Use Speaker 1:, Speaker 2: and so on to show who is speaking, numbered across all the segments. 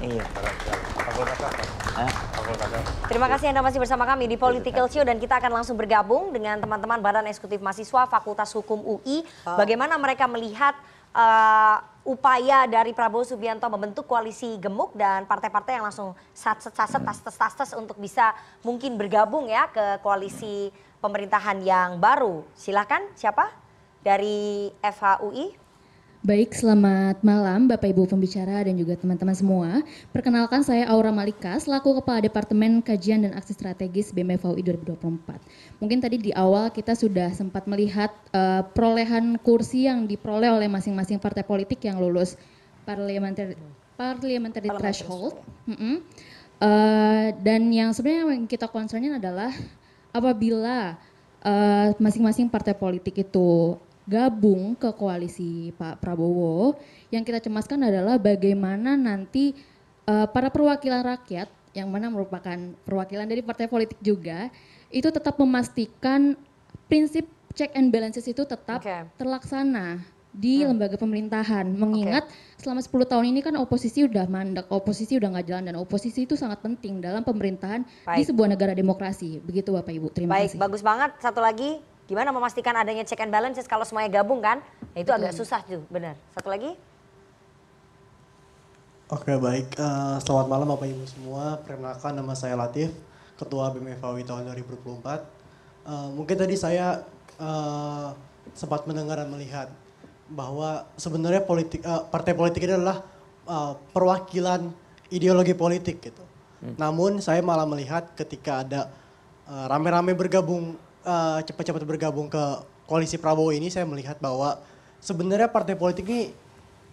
Speaker 1: Iya. Terima
Speaker 2: kasih Anda masih bersama kami di Political Show dan kita akan langsung bergabung dengan teman-teman Badan Eksekutif Mahasiswa Fakultas Hukum UI. Oh. Bagaimana mereka melihat uh, upaya dari Prabowo Subianto membentuk koalisi gemuk dan partai-partai yang langsung saset-saset, tastes-tastes untuk bisa mungkin bergabung ya ke koalisi pemerintahan yang baru. Silahkan siapa dari FHUI?
Speaker 3: Baik, selamat malam Bapak Ibu pembicara dan juga teman-teman semua. Perkenalkan saya Aura Malika selaku Kepala Departemen Kajian dan Aksi Strategis BMF 2024. E Mungkin tadi di awal kita sudah sempat melihat uh, perolehan kursi yang diperoleh oleh masing-masing partai politik yang lulus parliamentary parliamentary threshold. Mm -hmm. uh, dan yang sebenarnya yang kita concernnya adalah apabila eh, masing-masing uh, masing -masing partai politik itu gabung ke koalisi Pak Prabowo, yang kita cemaskan adalah bagaimana nanti uh, para perwakilan rakyat yang mana merupakan perwakilan dari partai politik juga itu tetap memastikan prinsip check and balances itu tetap okay. terlaksana di hmm. lembaga pemerintahan mengingat okay. selama 10 tahun ini kan oposisi udah mandek, oposisi udah nggak jalan dan oposisi itu sangat penting dalam pemerintahan Baik. di sebuah negara demokrasi. Begitu Bapak Ibu. Terima Baik, kasih. Baik,
Speaker 2: bagus banget. Satu lagi gimana memastikan adanya check and balances kalau semuanya gabung kan? Nah, itu agak susah tuh, benar. Satu lagi?
Speaker 4: Oke baik, uh, selamat malam Bapak Ibu semua. Perkenalkan nama saya Latif, Ketua BMFAWI e tahun 2024. Uh, eh, mungkin tadi saya uh, sempat mendengar dan melihat bahwa sebenarnya politik uh, partai politik ini adalah uh, perwakilan ideologi politik gitu. Hmm. Namun saya malah melihat ketika ada rame-rame uh, rame -rame bergabung cepat eh, cepat-cepat bergabung ke koalisi Prabowo ini saya melihat bahwa sebenarnya partai politik ini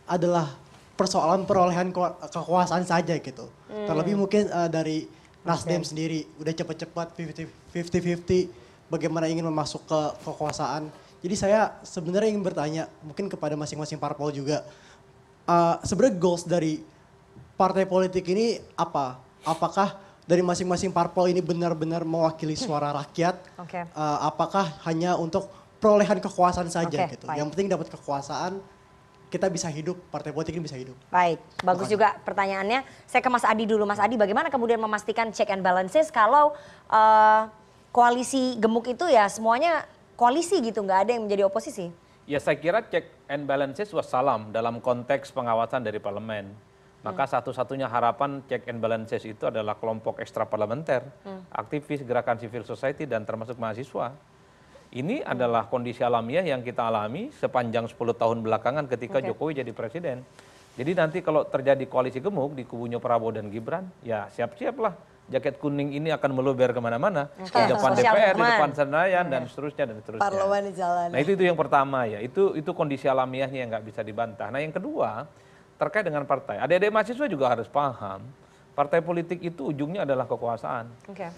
Speaker 4: adalah persoalan perolehan kekuasaan saja gitu. Hmm. Terlebih mungkin uh, dari Nasdem okay. sendiri udah cepat-cepat 50-50 bagaimana ingin memasuk ke kekuasaan. Jadi saya sebenarnya ingin bertanya mungkin kepada masing-masing parpol juga uh, sebenarnya goals dari partai politik ini apa? Apakah dari masing-masing parpol ini benar-benar mewakili hmm. suara rakyat, okay. uh, eh, apakah hanya untuk perolehan kekuasaan saja okay, gitu. Baik. Yang penting dapat kekuasaan, kita bisa hidup, partai politik ini bisa hidup.
Speaker 2: Baik, bagus Bukan. juga pertanyaannya. Saya ke Mas Adi dulu. Mas Adi, bagaimana kemudian memastikan check and balances kalau uh, koalisi gemuk itu ya semuanya koalisi gitu, nggak ada yang menjadi oposisi?
Speaker 5: Ya saya kira check and balances wassalam dalam konteks pengawasan dari parlemen maka ya. satu satunya harapan check and balances itu adalah kelompok ekstra parlementer hmm. aktivis gerakan civil society dan termasuk mahasiswa ini adalah kondisi alamiah yang kita alami sepanjang 10 tahun belakangan ketika okay. Jokowi jadi presiden. Jadi nanti kalau terjadi koalisi gemuk di kubunya Prabowo dan Gibran, ya siap-siaplah jaket kuning ini akan meluber kemana-mana di depan DPR, di depan Senayan hmm. dan seterusnya dan seterusnya. Nah itu itu yang pertama ya, itu itu kondisi alamiahnya yang nggak bisa dibantah. Nah yang kedua, terkait dengan partai. Adik-adik mahasiswa juga harus paham, partai politik itu ujungnya adalah kekuasaan. Okay.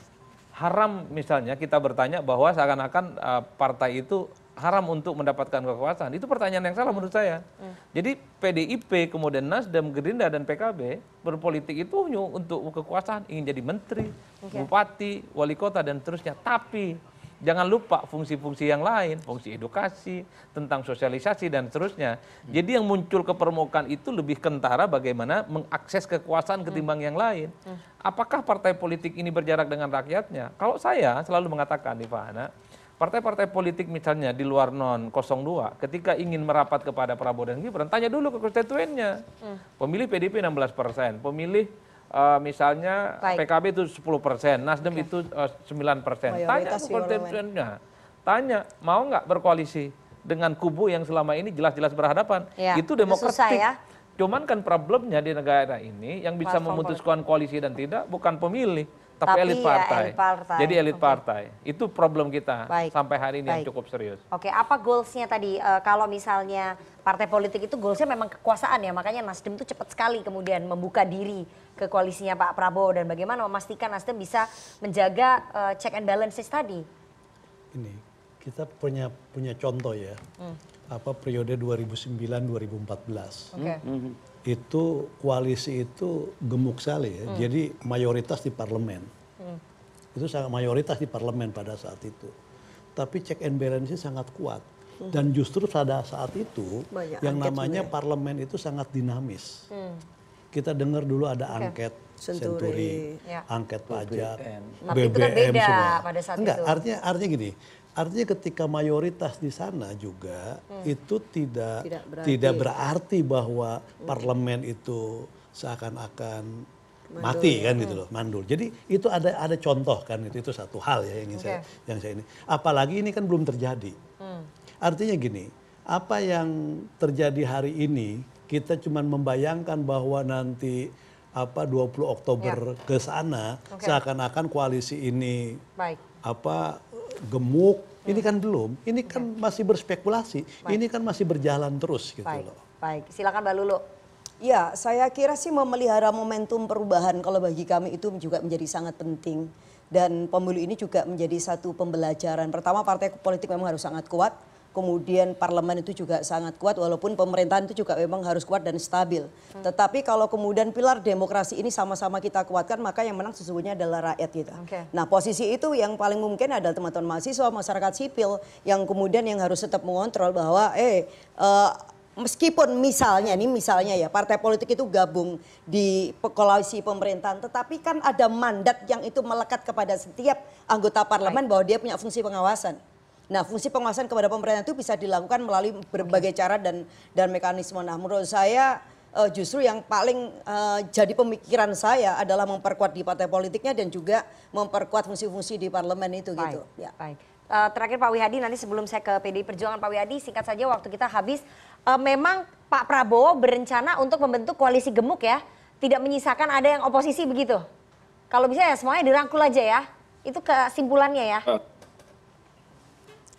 Speaker 5: Haram misalnya kita bertanya bahwa seakan-akan e, partai itu haram untuk mendapatkan kekuasaan. Itu pertanyaan yang salah menurut saya. Hmm. Jadi PDIP, kemudian Nasdem, Gerindra dan PKB berpolitik itu untuk kekuasaan, ingin jadi menteri, okay. bupati, wali kota dan terusnya. Tapi jangan lupa fungsi-fungsi yang lain, fungsi edukasi, tentang sosialisasi dan seterusnya. Hmm. Jadi yang muncul ke permukaan itu lebih kentara bagaimana mengakses kekuasaan ketimbang hmm. yang lain. Hmm. Apakah partai politik ini berjarak dengan rakyatnya? Kalau saya selalu mengatakan Divana, partai-partai politik misalnya di luar non 02 ketika ingin merapat kepada Prabowo dan Gibran tanya dulu ke konstituennya. Pemilih PDP 16%, pemilih Eh, misalnya pkb itu sepuluh persen nasdem itu eh, sembilan persen tanya konstituennya tanya mau nggak berkoalisi dengan kubu yang selama ini jelas jelas berhadapan ya, itu demokratik ya. Cuman kan problemnya di negara ini yang bisa Platform memutuskan politik. koalisi dan tidak bukan pemilih, tapi, tapi elit, ya, partai. elit partai. Jadi elit okay. partai. Itu problem kita Baik. sampai hari ini Baik. yang cukup serius.
Speaker 2: Oke, okay. apa goalsnya tadi? E, kalau misalnya partai politik itu goalsnya memang kekuasaan ya, makanya Nasdem itu cepat sekali kemudian membuka diri ke koalisinya Pak Prabowo dan bagaimana memastikan Nasdem bisa menjaga e, check and balances tadi?
Speaker 6: Ini kita punya punya contoh ya. Hmm. Apa periode 2009-2014. Okay. Hmm, hmm, hmm. Itu koalisi itu gemuk sekali ya. Hmm. Jadi mayoritas di parlemen. Hmm. Itu sangat mayoritas di parlemen pada saat itu. Tapi check and balance sangat kuat. Hmm. Dan justru pada saat itu Banyak yang namanya juga. Ya. parlemen itu sangat dinamis. Hmm. Kita dengar dulu ada okay. angket senturi, ya. angket pajak, BBM, kan BBM, semua.
Speaker 2: pada saat Enggak, itu. artinya
Speaker 6: artinya gini, Artinya ketika mayoritas di sana juga hmm. itu tidak tidak berarti, tidak berarti bahwa hmm. parlemen itu seakan-akan
Speaker 4: mati kan hmm. gitu ya.
Speaker 6: loh, mandul. Jadi itu ada ada contoh kan itu itu satu hal ya yang okay. saya yang saya ini. Apalagi ini kan belum terjadi. Hmm. Artinya gini, apa yang terjadi hari ini kita cuma membayangkan bahwa nanti apa 20 Oktober ya. ke sana okay. seakan-akan koalisi ini Baik. apa gemuk ini kan belum, ini kan okay. Iya. masih berspekulasi, Baik. ini kan masih berjalan terus gitu Baik. loh.
Speaker 7: Baik, silakan Mbak Lulu. Ya, saya kira sih memelihara momentum perubahan kalau bagi kami itu juga menjadi sangat penting. Dan pemilu ini juga menjadi satu pembelajaran. Pertama partai politik memang harus sangat kuat, kemudian parlemen itu juga sangat kuat walaupun pemerintahan itu juga memang harus kuat dan stabil. Hmm. Tetapi kalau kemudian pilar demokrasi ini sama-sama kita kuatkan maka yang menang sesungguhnya adalah rakyat kita. Gitu. Okay. Nah posisi itu yang paling mungkin adalah teman-teman mahasiswa, masyarakat sipil yang kemudian yang harus tetap mengontrol bahwa eh uh, meskipun misalnya ini misalnya ya partai politik itu gabung di koalisi pemerintahan tetapi kan ada mandat yang itu melekat kepada setiap anggota parlemen right. bahwa dia punya fungsi pengawasan. Nah, fungsi pengawasan kepada pemerintah itu bisa dilakukan melalui berbagai cara dan dan mekanisme. Nah, menurut saya uh, justru yang paling uh, jadi pemikiran saya adalah memperkuat di partai politiknya dan juga memperkuat fungsi-fungsi di parlemen
Speaker 2: itu baik, gitu. Ya. Baik. Uh, terakhir Pak Wihadi nanti sebelum saya ke PDI Perjuangan Pak Wihadi singkat saja waktu kita habis uh, memang Pak Prabowo berencana untuk membentuk koalisi gemuk ya tidak menyisakan ada yang oposisi begitu kalau bisa ya semuanya dirangkul aja ya itu kesimpulannya ya.
Speaker 8: Uh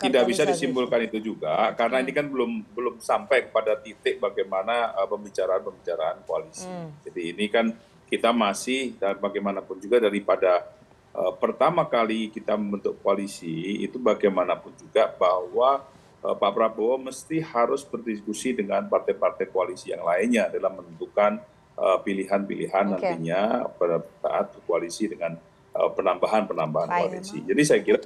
Speaker 8: tidak bisa disimpulkan itu juga karena ini kan belum belum sampai kepada titik bagaimana eh, pembicaraan pembicaraan koalisi hmm. jadi ini kan kita masih dan bagaimanapun juga daripada uh, pertama kali kita membentuk koalisi itu bagaimanapun juga bahwa uh, Pak Prabowo mesti harus berdiskusi dengan partai-partai koalisi yang lainnya dalam menentukan pilihan-pilihan okay. nantinya pada saat koalisi dengan penambahan-penambahan koalisi. Jadi saya kira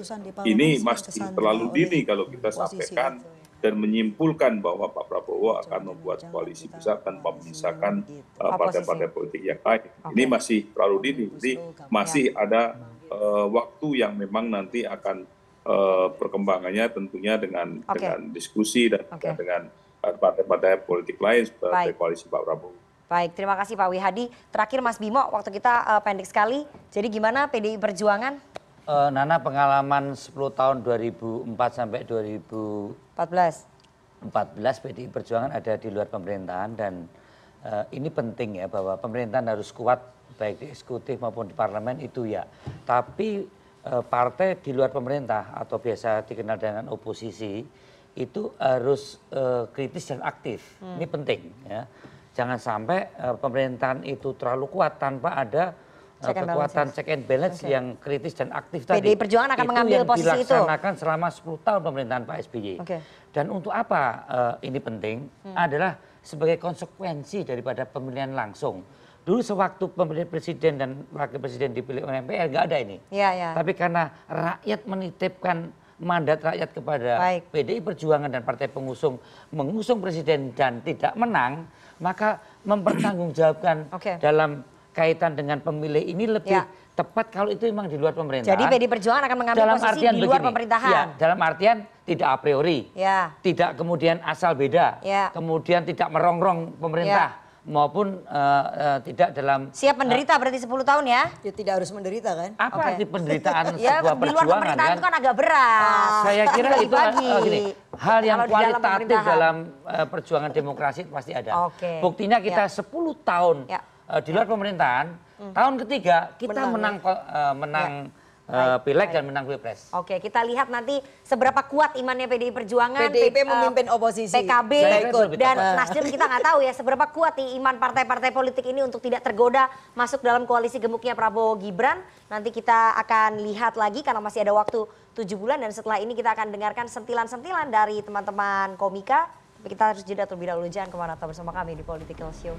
Speaker 8: ini masih terlalu dini kalau kita sampaikan ya. dan menyimpulkan bahwa Pak Prabowo akan membuat koalisi besar tanpa memisahkan eh, partai-partai politik yang lain. Ini masih terlalu dini. Jadi masih ada uh, waktu yang memang nanti akan uh, perkembangannya tentunya dengan dengan diskusi dan okay. dengan partai-partai politik lain seperti koalisi Pak Prabowo
Speaker 2: baik terima kasih pak wihadi terakhir mas bimo waktu kita eh, pendek sekali jadi gimana pdi perjuangan
Speaker 1: eh, nana pengalaman 10 tahun 2004 sampai 2014 14 PDI Perjuangan ada di luar pemerintahan dan uh, ini penting ya bahwa pemerintahan harus kuat baik di eksekutif maupun di parlemen itu ya. Tapi uh, partai di luar pemerintah atau biasa dikenal dengan oposisi itu harus uh, kritis dan aktif. Hmm. Ini penting ya jangan sampai eh, pemerintahan itu terlalu kuat tanpa ada
Speaker 4: kekuatan eh, check
Speaker 1: and balance ya. yang kritis dan aktif tadi. PDI Perjuangan akan itu mengambil yang posisi dilaksanakan itu. selama 10 tahun pemerintahan Pak SBY. Okay. Dan untuk apa uh, ini penting hmm. adalah sebagai konsekuensi daripada pemilihan langsung. Dulu sewaktu pemilihan presiden dan wakil presiden dipilih oleh MPR nggak ada ini.
Speaker 3: Ya, ya. Tapi
Speaker 1: karena rakyat menitipkan mandat rakyat kepada pdi perjuangan dan partai pengusung mengusung presiden dan tidak menang maka mempertanggungjawabkan dalam kaitan dengan pemilih ini lebih ya. tepat kalau itu memang di luar pemerintahan. Jadi PDI
Speaker 2: Perjuangan akan mengambil dalam posisi artian di luar begini, pemerintahan. Ya,
Speaker 1: dalam artian tidak a priori, ya. tidak kemudian asal beda, ya. kemudian tidak merongrong pemerintah. Ya maupun uh, uh, tidak dalam siap menderita
Speaker 2: uh, berarti 10 tahun ya? Ya tidak harus menderita kan? Apa okay. arti
Speaker 1: penderitaan ya, sebuah perjuangan? kan? itu kan
Speaker 2: agak berat. Ah, saya kira itu oh, gini, hal yang Kalau kualitatif dalam, dalam
Speaker 1: uh, perjuangan demokrasi pasti ada. Okay. Buktinya kita ya. 10 tahun ya. Uh, di luar pemerintahan, hmm. tahun ketiga kita menang menang, uh, menang ya uh, pileg dan menang pilpres.
Speaker 2: Oke, kita lihat nanti seberapa kuat imannya PDI Perjuangan,
Speaker 1: PDIP uh, eh, memimpin oposisi,
Speaker 7: PKB
Speaker 2: ikut. dan Nasdem kita nggak tahu ya seberapa kuat nih iman partai-partai politik ini untuk tidak tergoda masuk dalam koalisi gemuknya Prabowo Gibran. Nanti kita akan lihat lagi karena masih ada waktu tujuh bulan dan setelah ini kita akan dengarkan sentilan-sentilan dari teman-teman komika. Tapi kita harus jeda terlebih dahulu jangan kemana-mana bersama kami di Political Show.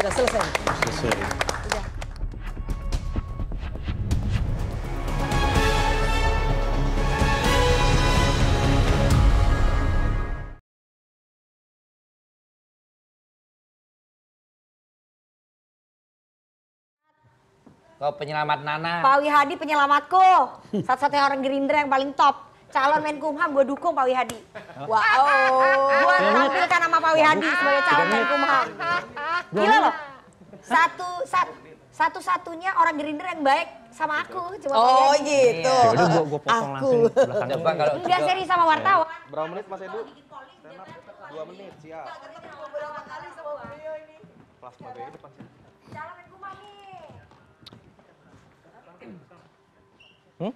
Speaker 2: Sudah selesai.
Speaker 6: Selesai.
Speaker 1: Kau penyelamat Nana.
Speaker 5: Pak Wihadi
Speaker 2: penyelamatku. Satu-satunya orang Gerindra yang paling top. Calon Menkumham gue dukung Pak Wihadi. Wow. Gue tampilkan nama Pak Wihadi sebagai calon Menkumham. Gila loh. Satu, satu, satu-satunya orang Gerindra yang baik sama aku cuma Oh gitu.
Speaker 4: Iya. Yaudah gua,
Speaker 1: gua potong aku. langsung kalau enggak gitu. seri sama wartawan.
Speaker 5: Eh,
Speaker 4: berapa menit Mas Edu?
Speaker 5: Dua menit, siap. Plasma depan sini. Hmm?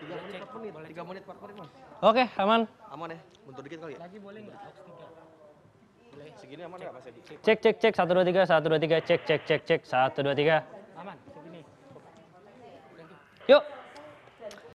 Speaker 5: 3 menit, 4 menit, 3 menit, 4 menit, Mas.
Speaker 1: Oke, okay, aman. Aman ya. Bentar dikit kali ya. Lagi boleh enggak? Boleh. Segini aman enggak Mas Edi? Cek cek cek 1 2 3 1 2 3 cek cek cek cek 1 2 3. Aman, segini. Yuk.